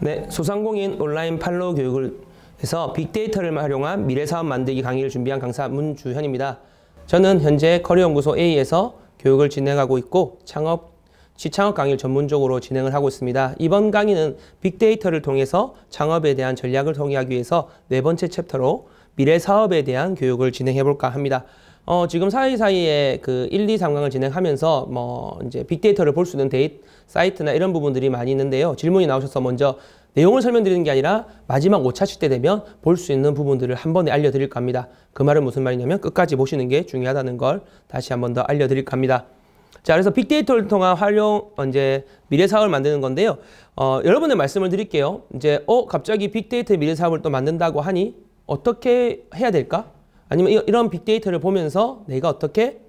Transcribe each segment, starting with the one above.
네, 소상공인 온라인 팔로우 교육을 해서 빅데이터를 활용한 미래 사업 만들기 강의를 준비한 강사 문주현입니다. 저는 현재 커리어연구소 A에서 교육을 진행하고 있고 창업 시창업 강의를 전문적으로 진행을 하고 있습니다. 이번 강의는 빅데이터를 통해서 창업에 대한 전략을 통의하기 위해서 네 번째 챕터로 미래 사업에 대한 교육을 진행해 볼까 합니다. 어, 지금 사이사이에 그 1, 2, 3강을 진행하면서 뭐 이제 빅데이터를 볼 수 있는 데이 사이트나 이런 부분들이 많이 있는데요. 질문이 나오셔서 먼저 내용을 설명드리는 게 아니라 마지막 5차시 때 되면 볼 수 있는 부분들을 한 번에 알려드릴까 합니다. 그 말은 무슨 말이냐면 끝까지 보시는 게 중요하다는 걸 다시 한 번 더 알려드릴까 합니다. 자, 그래서 빅데이터를 통한 활용, 이제 미래 사업을 만드는 건데요. 어, 여러분의 말씀을 드릴게요. 이제, 어, 갑자기 빅데이터 미래 사업을 또 만든다고 하니 어떻게 해야 될까? 아니면 이런 빅데이터를 보면서 내가 어떻게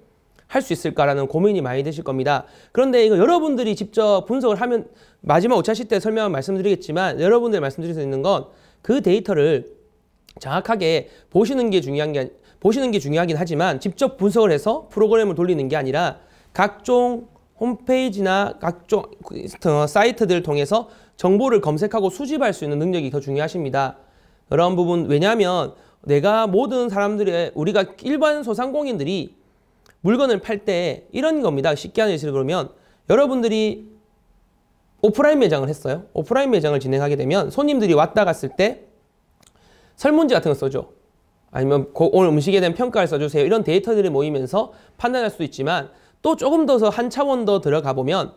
할 수 있을까라는 고민이 많이 되실 겁니다. 그런데 이거 여러분들이 직접 분석을 하면 마지막 오차시 때 설명을 말씀드리겠지만 여러분들 이 말씀드릴 수 있는 건 그 데이터를 정확하게 보시는 게 중요한 게 보시는 게 중요하긴 하지만 직접 분석을 해서 프로그램을 돌리는 게 아니라 각종 홈페이지나 각종 그, 어, 사이트들을 통해서 정보를 검색하고 수집할 수 있는 능력이 더 중요하십니다. 그런 부분 왜냐하면 내가 모든 사람들의 우리가 일반 소상공인들이 물건을 팔 때 이런 겁니다. 쉽게 하는 예시를 그러면 여러분들이 오프라인 매장을 했어요. 오프라인 매장을 진행하게 되면 손님들이 왔다 갔을 때 설문지 같은 거 써줘. 아니면 오늘 음식에 대한 평가를 써주세요. 이런 데이터들이 모이면서 판단할 수도 있지만 또 조금 더 한 차원 더 들어가 보면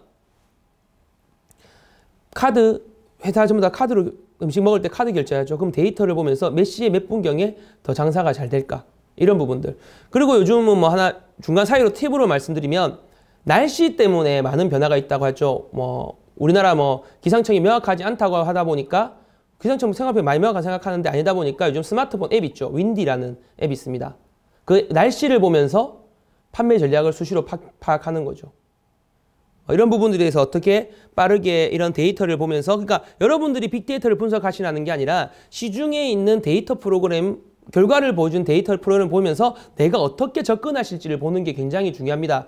카드 회사 전부 다 카드로 음식 먹을 때 카드 결제하죠. 그럼 데이터를 보면서 몇 시에 몇 분경에 더 장사가 잘 될까? 이런 부분들. 그리고 요즘은 뭐 하나 중간 사이로 팁으로 말씀드리면 날씨 때문에 많은 변화가 있다고 하죠. 뭐 우리나라 뭐 기상청이 명확하지 않다고 하다 보니까 기상청 생각해 많이 명확한 생각하는데 아니다 보니까 요즘 스마트폰 앱 있죠. 윈디라는 앱이 있습니다. 그 날씨를 보면서 판매 전략을 수시로 파악하는 거죠. 어, 이런 부분들에 대해서 어떻게 빠르게 이런 데이터를 보면서 그러니까 여러분들이 빅데이터를 분석하시라는 게 아니라 시중에 있는 데이터 프로그램 결과를 보여준 데이터 프로그램을 보면서 내가 어떻게 접근하실지를 보는 게 굉장히 중요합니다.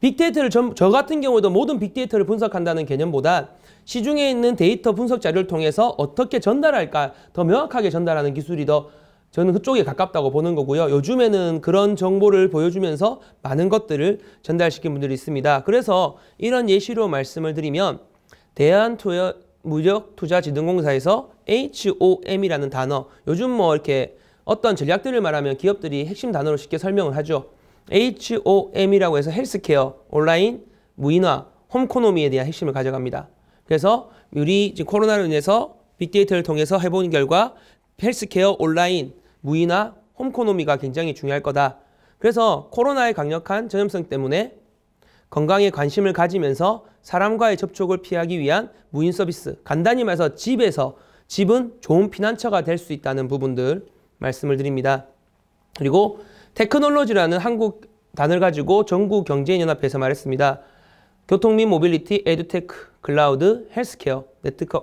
빅데이터를 저, 저 같은 경우도 에 모든 빅데이터를 분석한다는 개념보다 시중에 있는 데이터 분석 자료를 통해서 어떻게 전달할까 더 명확하게 전달하는 기술이 더 저는 그쪽에 가깝다고 보는 거고요. 요즘에는 그런 정보를 보여주면서 많은 것들을 전달시킨 분들이 있습니다. 그래서 이런 예시로 말씀을 드리면 대한무역투자지능공사에서 HOM이라는 단어 요즘 뭐 이렇게 어떤 전략들을 말하면 기업들이 핵심 단어로 쉽게 설명을 하죠. HOM이라고 해서 헬스케어, 온라인, 무인화, 홈코노미에 대한 핵심을 가져갑니다. 그래서 우리 지금 코로나로 인해서 빅데이터를 통해서 해본 결과 헬스케어 온라인 무이나 홈코노미가 굉장히 중요할 거다. 그래서 코로나의 강력한 전염성 때문에 건강에 관심을 가지면서 사람과의 접촉을 피하기 위한 무인 서비스, 간단히 말해서 집에서 집은 좋은 피난처가 될 수 있다는 부분들 말씀을 드립니다. 그리고 테크놀로지라는 한국 단을 가지고 전국 경제인연합회에서 말했습니다. 교통 및 모빌리티, 에듀테크, 클라우드, 헬스케어,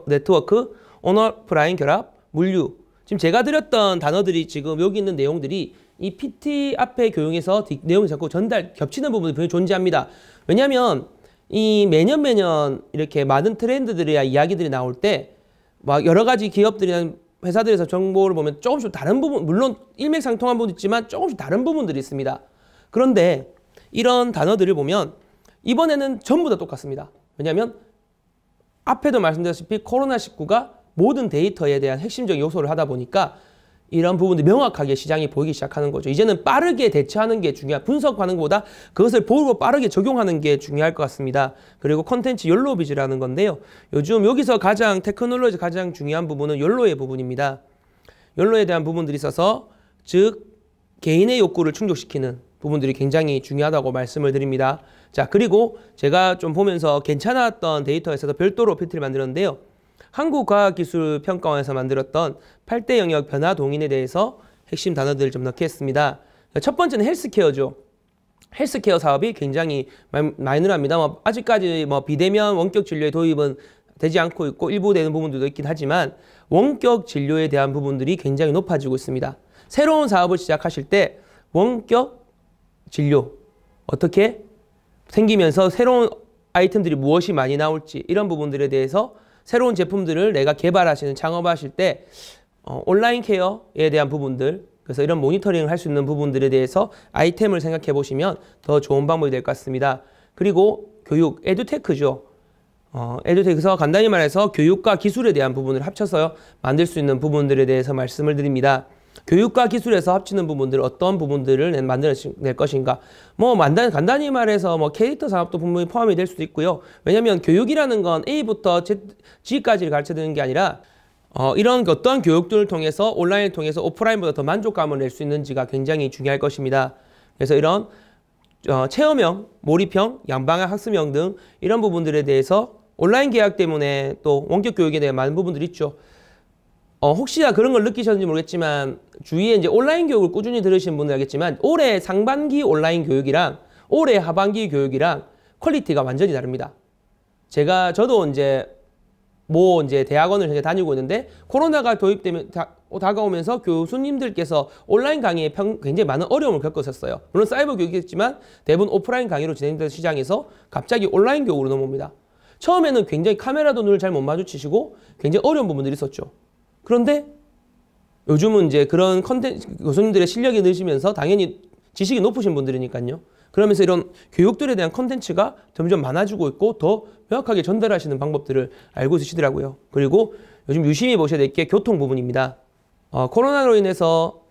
네트워크, 오너프라인 결합, 물류, 지금 제가 드렸던 단어들이 지금 여기 있는 내용들이 이 PT 앞에 교육에서 내용이 자꾸 전달 겹치는 부분이 분명히 존재합니다. 왜냐하면 이 매년 매년 이렇게 많은 트렌드들이야 이야기들이 나올 때 막 여러 가지 기업들이나 회사들에서 정보를 보면 조금씩 다른 부분 물론 일맥상통한 부분도 있지만 조금씩 다른 부분들이 있습니다. 그런데 이런 단어들을 보면 이번에는 전부 다 똑같습니다. 왜냐하면 앞에도 말씀드렸다시피 코로나19가 모든 데이터에 대한 핵심적 요소를 하다 보니까 이런 부분들 명확하게 시장이 보이기 시작하는 거죠. 이제는 빠르게 대처하는 게 중요한 분석하는 것보다 그것을 보고 빠르게 적용하는 게 중요할 것 같습니다. 그리고 컨텐츠 연로비즈라는 건데요. 요즘 여기서 가장 테크놀로지 가장 중요한 부분은 연로의 부분입니다. 연로에 대한 부분들이 있어서 즉 개인의 욕구를 충족시키는 부분들이 굉장히 중요하다고 말씀을 드립니다. 자 그리고 제가 좀 보면서 괜찮았던 데이터에서 별도로 피트를 만들었는데요. 한국과학기술평가원에서 만들었던 8대 영역 변화 동인에 대해서 핵심 단어들을 좀 넣겠습니다. 첫 번째는 헬스케어죠. 헬스케어 사업이 굉장히 마이너합니다. 뭐 아직까지 뭐 비대면 원격 진료의 도입은 되지 않고 있고 일부 되는 부분들도 있긴 하지만 원격 진료에 대한 부분들이 굉장히 높아지고 있습니다. 새로운 사업을 시작하실 때 원격 진료 어떻게 생기면서 새로운 아이템들이 무엇이 많이 나올지 이런 부분들에 대해서 새로운 제품들을 내가 개발하시는 창업하실 때 어, 온라인 케어에 대한 부분들 그래서 이런 모니터링을 할 수 있는 부분들에 대해서 아이템을 생각해 보시면 더 좋은 방법이 될 것 같습니다. 그리고 교육, 에듀테크죠. 어, 에듀테크에서 간단히 말해서 교육과 기술에 대한 부분을 합쳐서 만들 수 있는 부분들에 대해서 말씀을 드립니다. 교육과 기술에서 합치는 부분들 어떤 부분들을 만들어낼 것인가 뭐 간단히 말해서 뭐 캐릭터 산업도 분명히 포함이 될 수도 있고요 왜냐하면 교육이라는 건 A부터 G까지를 가르쳐드는게 아니라 어, 이런 어떤 교육들을 통해서 온라인을 통해서 오프라인보다 더 만족감을 낼 수 있는지가 굉장히 중요할 것입니다 그래서 이런 어, 체험형, 몰입형, 양방향 학습형 등 이런 부분들에 대해서 온라인 계약 때문에 또 원격 교육에 대해 많은 부분들이 있죠 어, 혹시나 그런 걸 느끼셨는지 모르겠지만 주위에 이제 온라인 교육을 꾸준히 들으신 분들 알겠지만 올해 상반기 온라인 교육이랑 올해 하반기 교육이랑 퀄리티가 완전히 다릅니다. 제가 저도 이제 뭐 이제 대학원을 현재 다니고 있는데 코로나가 도입되면 다, 가오면서 교수님들께서 온라인 강의에 평, 굉장히 많은 어려움을 겪었었어요. 물론 사이버 교육이겠지만 대부분 오프라인 강의로 진행된 시장에서 갑자기 온라인 교육으로 넘어옵니다. 처음에는 굉장히 카메라도 눈을 잘 못 마주치시고 굉장히 어려운 부분들이 있었죠. 그런데 요즘은 이제 그런 컨텐츠 교수님들의 실력이 늘시면서 당연히 지식이 높으신 분들이니까요. 그러면서 이런 교육들에 대한 컨텐츠가 점점 많아지고 있고 더 명확하게 전달하시는 방법들을 알고 계시더라고요 그리고 요즘 유심히 보셔야 될 게 교통 부분입니다. 어, 코로나로 인해서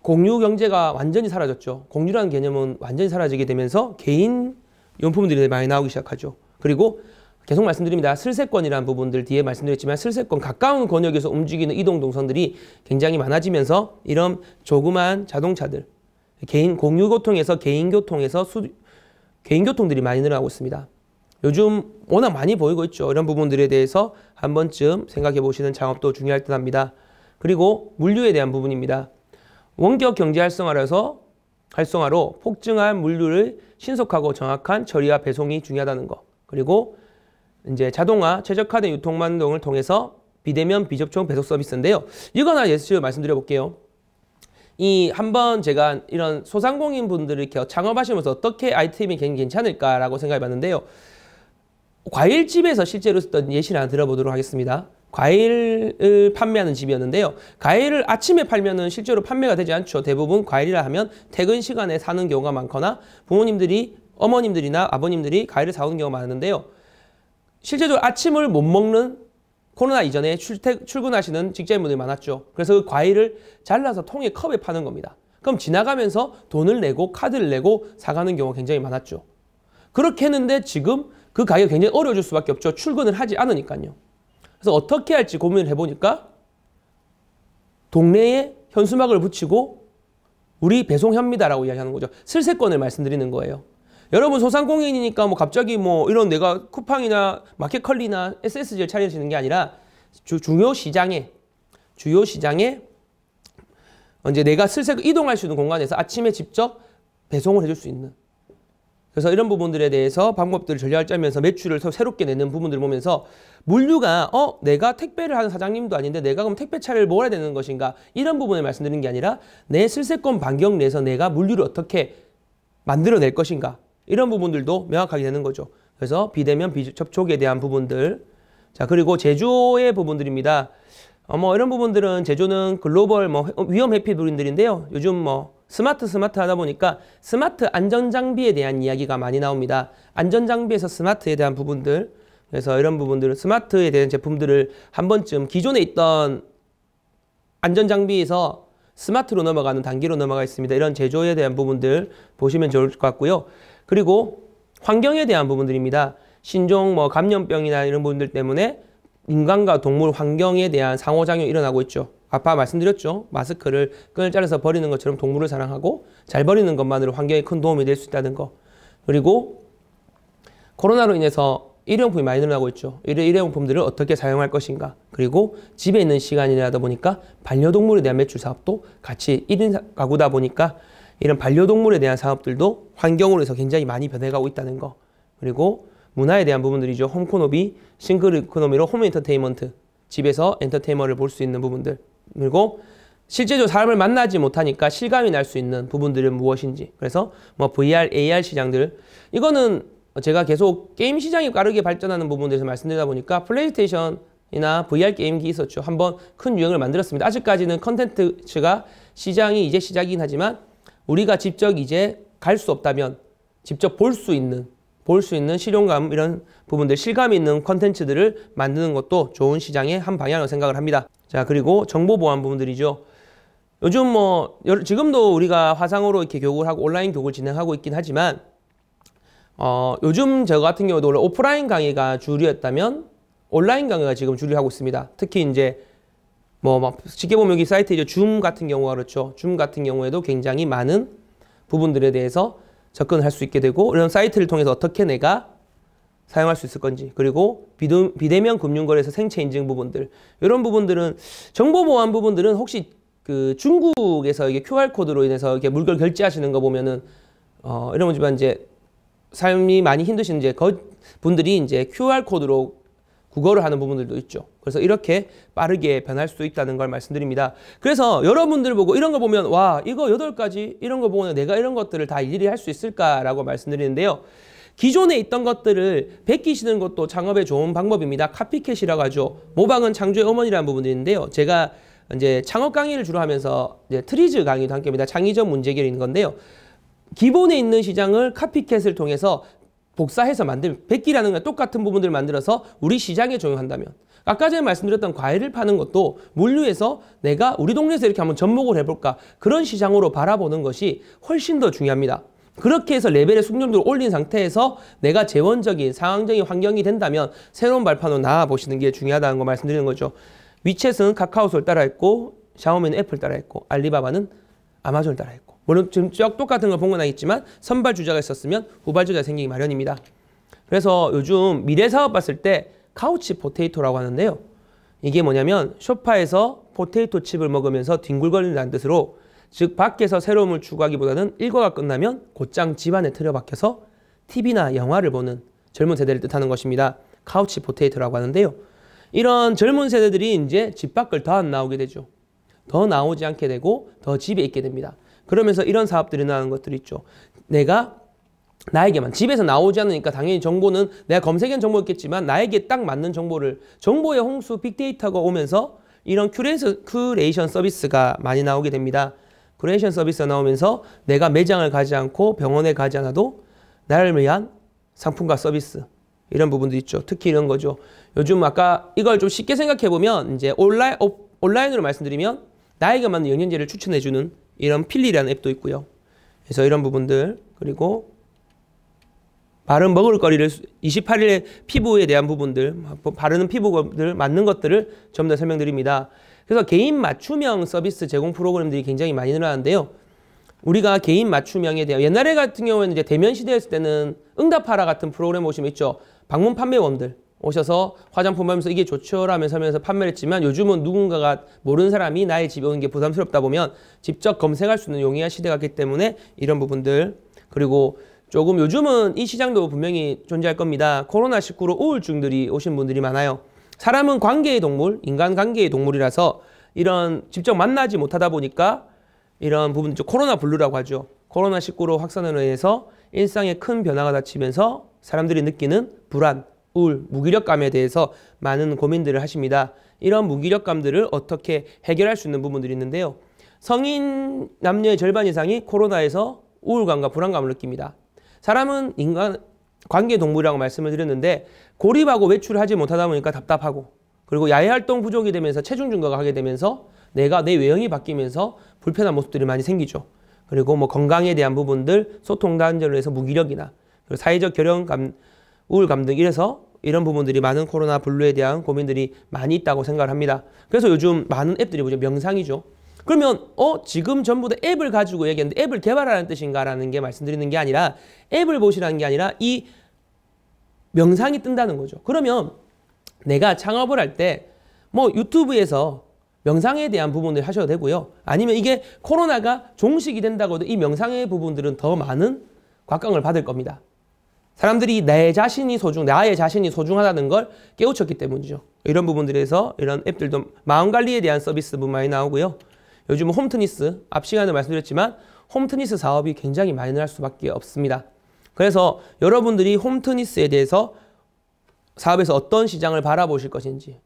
공유 경제가 완전히 사라졌죠. 공유라는 개념은 완전히 사라지게 되면서 개인 용품들이 많이 나오기 시작하죠. 그리고 계속 말씀드립니다. 슬세권이라는 부분들 뒤에 말씀드렸지만 슬세권 가까운 권역에서 움직이는 이동 동선들이 굉장히 많아지면서 이런 조그만 자동차들 개인 공유 교통에서 개인 교통에서 수, 개인 교통들이 많이 늘어나고 있습니다. 요즘 워낙 많이 보이고 있죠. 이런 부분들에 대해서 한 번쯤 생각해 보시는 작업도 중요할 듯 합니다. 그리고 물류에 대한 부분입니다. 원격 경제 활성화라서 활성화로 폭증한 물류를 신속하고 정확한 처리와 배송이 중요하다는 것. 그리고 이제 자동화 최적화된 유통망동을 통해서 비대면 비접촉 배송 서비스인데요. 이거 하나 예시로 말씀드려 볼게요. 이 한번 제가 이런 소상공인 분들을 창업하시면서 어떻게 아이템이 괜찮을까라고 생각해 봤는데요. 과일집에서 실제로 썼던 예시를 하나 들어보도록 하겠습니다. 과일을 판매하는 집이었는데요. 과일을 아침에 팔면은 실제로 판매가 되지 않죠. 대부분 과일이라 하면 퇴근 시간에 사는 경우가 많거나 부모님들이 어머님들이나 아버님들이 과일을 사오는 경우가 많은데요. 실제적으로 아침을 못 먹는 코로나 이전에 출퇴, 출근하시는 직장인분들이 많았죠. 그래서 그 과일을 잘라서 통에 컵에 파는 겁니다. 그럼 지나가면서 돈을 내고 카드를 내고 사가는 경우가 굉장히 많았죠. 그렇게 했는데 지금 그 가격 이 굉장히 어려워질 수밖에 없죠. 출근을 하지 않으니까요. 그래서 어떻게 할지 고민을 해보니까 동네에 현수막을 붙이고 우리 배송합니다라고 이야기하는 거죠. 슬세권을 말씀드리는 거예요. 여러분 소상공인이니까 뭐 갑자기 뭐 이런 내가 쿠팡이나 마켓컬리나 SSG를 차리시는 게 아니라 주, 중요 시장에 주요 시장에 이제 내가 슬슬 이동할 수 있는 공간에서 아침에 직접 배송을 해줄 수 있는 그래서 이런 부분들에 대해서 방법들을 전략을 짜면서 매출을 새롭게 내는 부분들을 보면서 물류가 어 내가 택배를 하는 사장님도 아닌데 내가 그럼 택배차를 몰아야 되는 것인가 이런 부분을 말씀드리는 게 아니라 내슬세권 반경 내에서 내가 물류를 어떻게 만들어낼 것인가 이런 부분들도 명확하게 되는 거죠. 그래서 비대면 비접촉에 대한 부분들 자 그리고 제조의 부분들입니다. 어, 뭐 이런 부분들은 제조는 글로벌 뭐 위험 회피 부분들인데요. 요즘 뭐 스마트 스마트 하다 보니까 스마트 안전장비에 대한 이야기가 많이 나옵니다. 안전장비에서 스마트에 대한 부분들 그래서 이런 부분들은 스마트에 대한 제품들을 한 번쯤 기존에 있던 안전장비에서 스마트로 넘어가는 단계로 넘어가 있습니다. 이런 제조에 대한 부분들 보시면 좋을 것 같고요. 그리고 환경에 대한 부분들입니다. 신종 뭐 감염병이나 이런 부분들 때문에 인간과 동물 환경에 대한 상호작용이 일어나고 있죠. 아까 말씀드렸죠. 마스크를 끈을 잘라서 버리는 것처럼 동물을 사랑하고 잘 버리는 것만으로 환경에 큰 도움이 될 수 있다는 거. 그리고 코로나로 인해서 일회용품이 많이 늘어나고 있죠. 일회용품들을 어떻게 사용할 것인가. 그리고 집에 있는 시간이라다 보니까 반려동물에 대한 매출 사업도 같이 일인 가구다 보니까 이런 반려동물에 대한 사업들도 환경으로 해서 굉장히 많이 변해가고 있다는 거 그리고 문화에 대한 부분들이죠. 홈코노비, 싱글 이코노미로 홈 엔터테인먼트, 집에서 엔터테이먼트를볼 수 있는 부분들 그리고 실제로 사람을 만나지 못하니까 실감이 날 수 있는 부분들은 무엇인지 그래서 뭐 VR, AR 시장들 이거는 제가 계속 게임 시장이 빠르게 발전하는 부분에서 말씀드리다 보니까 플레이스테이션이나 VR 게임기 있었죠. 한번 큰 유행을 만들었습니다. 아직까지는 컨텐츠가 시장이 이제 시작이긴 하지만 우리가 직접 이제 갈 수 없다면 직접 볼 수 있는 볼 수 있는 실용감 이런 부분들 실감 있는 컨텐츠들을 만드는 것도 좋은 시장의 한 방향으로 생각을 합니다. 자 그리고 정보 보안 부분들이죠. 요즘 뭐 지금도 우리가 화상으로 이렇게 교육을 하고 온라인 교육을 진행하고 있긴 하지만 어, 요즘 저 같은 경우도 원래 오프라인 강의가 주류였다면 온라인 강의가 지금 주류하고 있습니다. 특히 이제 뭐막 쉽게 보면 여기 사이트 이제 줌 같은 경우가 그렇죠. 줌 같은 경우에도 굉장히 많은 부분들에 대해서 접근할 수 있게 되고 이런 사이트를 통해서 어떻게 내가 사용할 수 있을 건지 그리고 비대면 금융거래에서 생체 인증 부분들 이런 부분들은 정보 보안 부분들은 혹시 그 중국에서 이게 QR 코드로 인해서 이렇게 물건 결제하시는 거 보면은 어 이런 거지만 이제 삶이 많이 힘드신 이제 거, 분들이 이제 QR 코드로 국어를 하는 부분들도 있죠. 그래서 이렇게 빠르게 변할 수도 있다는 걸 말씀드립니다. 그래서 여러분들 보고 이런 거 보면 와 이거 여덟 가지 이런 거 보면 내가 이런 것들을 다 일일이 할 수 있을까라고 말씀드리는데요. 기존에 있던 것들을 베끼시는 것도 창업에 좋은 방법입니다. 카피캣이라고 하죠. 모방은 창조의 어머니라는 부분이있는데요 제가 이제 창업 강의를 주로 하면서 이제 트리즈 강의도 함께합니다 창의적 문제결인 건데요. 기본에 있는 시장을 카피캣을 통해서 복사해서 만들면 백기라는 건 똑같은 부분들을 만들어서 우리 시장에 적용한다면 아까 전에 말씀드렸던 과일을 파는 것도 물류에서 내가 우리 동네에서 이렇게 한번 접목을 해볼까 그런 시장으로 바라보는 것이 훨씬 더 중요합니다. 그렇게 해서 레벨의 숙련도를 올린 상태에서 내가 재원적인 상황적인 환경이 된다면 새로운 발판으로 나아보시는 게 중요하다는 거 말씀드리는 거죠. 위챗은 카카오솔 따라했고 샤오미는 애플 따라했고 알리바바는 아마존 을 따라했고 물론 지금 쭉 똑같은 걸 본 건 아니지만 선발 주자가 있었으면 후발 주자 가 생기기 마련입니다. 그래서 요즘 미래 사업 봤을 때 카우치 포테이토라고 하는데요. 이게 뭐냐면 쇼파에서 포테이토 칩을 먹으면서 뒹굴거린다는 뜻으로 즉 밖에서 새로움을 추구하기보다는 일과가 끝나면 곧장 집안에 틀어박혀서 TV나 영화를 보는 젊은 세대를 뜻하는 것입니다. 카우치 포테이토라고 하는데요. 이런 젊은 세대들이 이제 집 밖을 더 안 나오게 되죠. 더 나오지 않게 되고 더 집에 있게 됩니다. 그러면서 이런 사업들이 나는 오 것들이 있죠. 내가 나에게만 집에서 나오지 않으니까 당연히 정보는 내가 검색한 정보였겠지만 나에게 딱 맞는 정보를 정보의 홍수 빅데이터가 오면서 이런 큐레이션, 큐레이션 서비스가 많이 나오게 됩니다. 큐레이션 서비스가 나오면서 내가 매장을 가지 않고 병원에 가지 않아도 나를 위한 상품과 서비스 이런 부분도 있죠. 특히 이런 거죠. 요즘 아까 이걸 좀 쉽게 생각해 보면 이제 온라인 온라인으로 말씀드리면 나에게 맞는 영양제를 추천해 주는 이런 필리라는 앱도 있고요. 그래서 이런 부분들 그리고 바른 먹을거리를 28일에 피부에 대한 부분들 바르는 피부들 맞는 것들을 좀 더 설명드립니다. 그래서 개인 맞춤형 서비스 제공 프로그램들이 굉장히 많이 늘어났는데요. 우리가 개인 맞춤형에 대한 옛날에 같은 경우에는 이제 대면 시대였을 때는 응답하라 같은 프로그램 보시면 있죠. 방문 판매원들 오셔서 화장품 하면서 이게 좋죠라면서 하면서 판매를 했지만 요즘은 누군가가 모르는 사람이 나의 집에 오는 게 부담스럽다 보면 직접 검색할 수 있는 용이한 시대가 기 때문에 이런 부분들 그리고 조금 요즘은 이 시장도 분명히 존재할 겁니다. 코로나19로 우울증들이 오신 분들이 많아요. 사람은 관계의 동물, 인간 관계의 동물이라서 이런 직접 만나지 못하다 보니까 이런 부분, 코로나 블루라고 하죠. 코로나19로 확산을로해서 일상에 큰 변화가 닥치면서 사람들이 느끼는 불안, 우울, 무기력감에 대해서 많은 고민들을 하십니다. 이런 무기력감들을 어떻게 해결할 수 있는 부분들이 있는데요. 성인 남녀의 절반 이상이 코로나에서 우울감과 불안감을 느낍니다. 사람은 인간 관계 동물이라고 말씀을 드렸는데 고립하고 외출을 하지 못하다 보니까 답답하고 그리고 야외 활동 부족이 되면서 체중 증가가 하게 되면서 내가 내 외형이 바뀌면서 불편한 모습들이 많이 생기죠. 그리고 뭐 건강에 대한 부분들 소통 단절로 해서 무기력이나 그리고 사회적 결연감 우울감 등 이래서 이런 부분들이 많은 코로나 블루에 대한 고민들이 많이 있다고 생각을 합니다. 그래서 요즘 많은 앱들이 보죠. 명상이죠. 그러면 어 지금 전부 다 앱을 가지고 얘기하는데 앱을 개발하는 라 뜻인가라는 게 말씀드리는 게 아니라 앱을 보시라는 게 아니라 이 명상이 뜬다는 거죠. 그러면 내가 창업을 할 때 뭐 유튜브에서 명상에 대한 부분을 하셔도 되고요. 아니면 이게 코로나가 종식이 된다고 해도 이 명상의 부분들은 더 많은 곽강을 받을 겁니다. 사람들이 내 자신이 소중, 나의 자신이 소중하다는 걸 깨우쳤기 때문이죠. 이런 부분들에서 이런 앱들도 마음관리에 대한 서비스도 많이 나오고요. 요즘 홈트니스, 앞 시간에 말씀드렸지만 홈트니스 사업이 굉장히 많이 늘날 수밖에 없습니다. 그래서 여러분들이 홈트니스에 대해서 사업에서 어떤 시장을 바라보실 것인지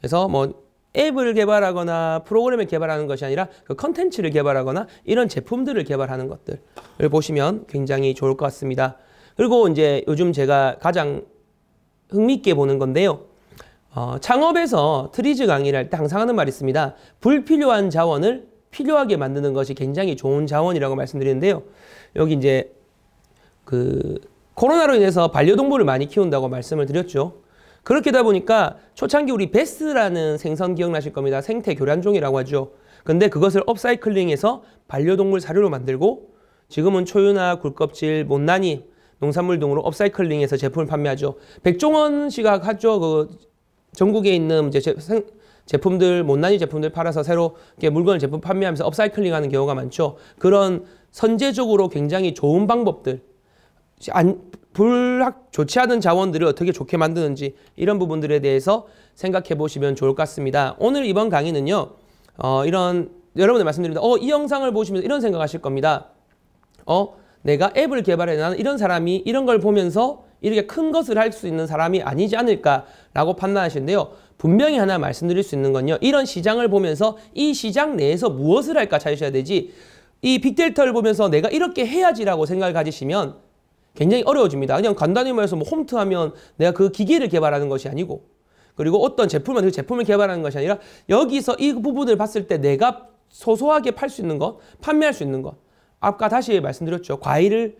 그래서 뭐 앱을 개발하거나 프로그램을 개발하는 것이 아니라 그 컨텐츠를 개발하거나 이런 제품들을 개발하는 것들을 보시면 굉장히 좋을 것 같습니다. 그리고 이제 요즘 제가 가장 흥미있게 보는 건데요. 어, 창업에서 트리즈 강의를 할 때 항상 하는 말이 있습니다. 불필요한 자원을 필요하게 만드는 것이 굉장히 좋은 자원이라고 말씀드리는데요. 여기 이제 그 코로나로 인해서 반려동물을 많이 키운다고 말씀을 드렸죠. 그렇게 다 보니까 초창기 우리 베스라는 생선 기억나실 겁니다. 생태 교란종이라고 하죠. 근데 그것을 업사이클링해서 반려동물 사료로 만들고 지금은 초유나 굴껍질, 못난이 농산물 등으로 업사이클링해서 제품을 판매하죠. 백종원 씨가 하죠. 그 전국에 있는 이제 제, 생, 제품들 못난이 제품들 팔아서 새로 물건을 제품 판매하면서 업사이클링하는 경우가 많죠. 그런 선제적으로 굉장히 좋은 방법들 안, 불학 좋지 않은 자원들을 어떻게 좋게 만드는지 이런 부분들에 대해서 생각해 보시면 좋을 것 같습니다. 오늘 이번 강의는요. 어, 이런 여러분들 말씀드립니다. 어, 이 영상을 보시면서 이런 생각하실 겁니다. 어, 내가 앱을 개발해 나는 이런 사람이 이런 걸 보면서 이렇게 큰 것을 할 수 있는 사람이 아니지 않을까라고 판단하시는데요. 분명히 하나 말씀드릴 수 있는 건요. 이런 시장을 보면서 이 시장 내에서 무엇을 할까 찾으셔야 되지 이 빅데이터를 보면서 내가 이렇게 해야지라고 생각을 가지시면 굉장히 어려워집니다. 그냥 간단히 말해서 뭐 홈트 하면 내가 그 기계를 개발하는 것이 아니고 그리고 어떤 제품을그 제품을 개발하는 것이 아니라 여기서 이 부분을 봤을 때 내가 소소하게 팔 수 있는 것, 판매할 수 있는 것 아까 다시 말씀드렸죠. 과일을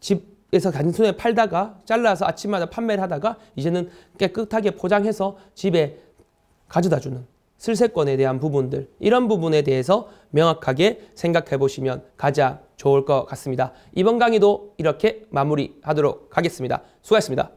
집에서 단순에 팔다가 잘라서 아침마다 판매를 하다가 이제는 깨끗하게 포장해서 집에 가져다 주는 슬세권에 대한 부분들 이런 부분에 대해서 명확하게 생각해 보시면 가장 좋을 것 같습니다. 이번 강의도 이렇게 마무리하도록 하겠습니다. 수고하셨습니다.